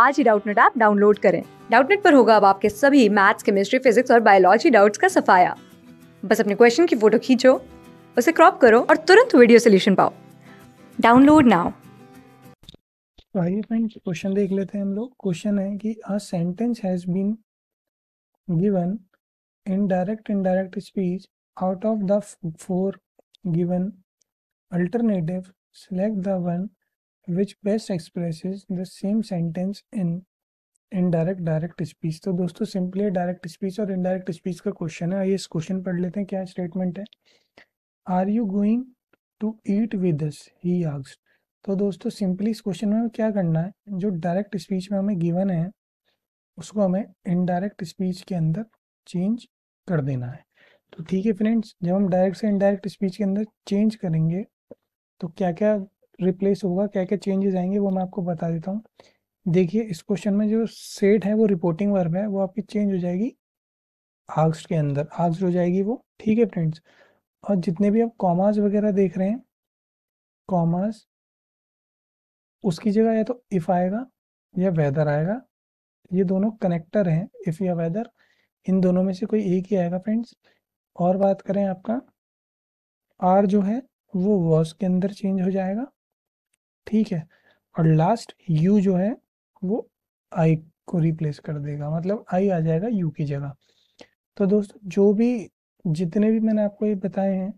आज ही Doubtnut app download करें डाउटनेट पर होगा अब आपके सभी मैथ्स केमिस्ट्री फिजिक्स और बायोलॉजी डाउट्स का सफाया बस अपने क्वेश्चन की फोटो खींचो उसे क्रॉप करो और तुरंत वीडियो सोल्यूशन पाओ डाउनलोड नाउ आइए फ्रेंड्स क्वेश्चन देख लेते हैं हम लोग क्वेश्चन है कि a sentence has been given in direct indirect speech out of the four given alternative select the one which best express the same sentence in in direct direct speech तो दोस्तों simply direct speech और indirect speech का question है आइए इस question पढ़ लेते हैं क्या स्टेटमेंट है are you going to eat with us he asks तो दोस्तों सिंपली इस क्वेश्चन में क्या करना है जो डायरेक्ट स्पीच में हमें गिवन है उसको हमें इनडायरेक्ट स्पीच के अंदर चेंज कर देना है तो ठीक है फ्रेंड्स जब हम डायरेक्ट से इनडायरेक्ट स्पीच के अंदर चेंज करेंगे तो क्या क्या रिप्लेस होगा क्या क्या चेंजेस आएंगे वो मैं आपको बता देता हूँ देखिए इस क्वेश्चन में जो सेट है वो रिपोर्टिंग वर्ब है वो आपकी चेंज हो जाएगी आग्स के अंदर आग्स हो जाएगी वो ठीक है फ्रेंड्स और जितने भी आप कॉमास वगैरह देख रहे हैं कॉमास उसकी जगह या तो इफ आएगा या वेदर आएगा ये दोनों कनेक्टर हैं इफ या वेदर इन दोनों में से कोई एक ही आएगा फ्रेंड्स और बात करें आपका आर जो है वो वॉस के अंदर चेंज हो जाएगा ठीक है और लास्ट यू जो है वो आई को रिप्लेस कर देगा मतलब आई आ जाएगा यू की जगह तो दोस्तों जो भी जितने भी मैंने आपको ये बताए हैं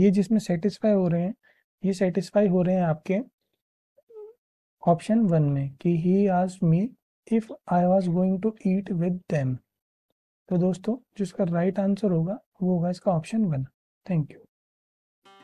ये जिसमें सेटिस्फाई हो रहे हैं ये सेटिस्फाई हो रहे हैं आपके ऑप्शन वन में कि ही आज me if I was going to eat with them तो दोस्तों जिसका राइट आंसर होगा वो होगा इसका ऑप्शन वन थैंक यू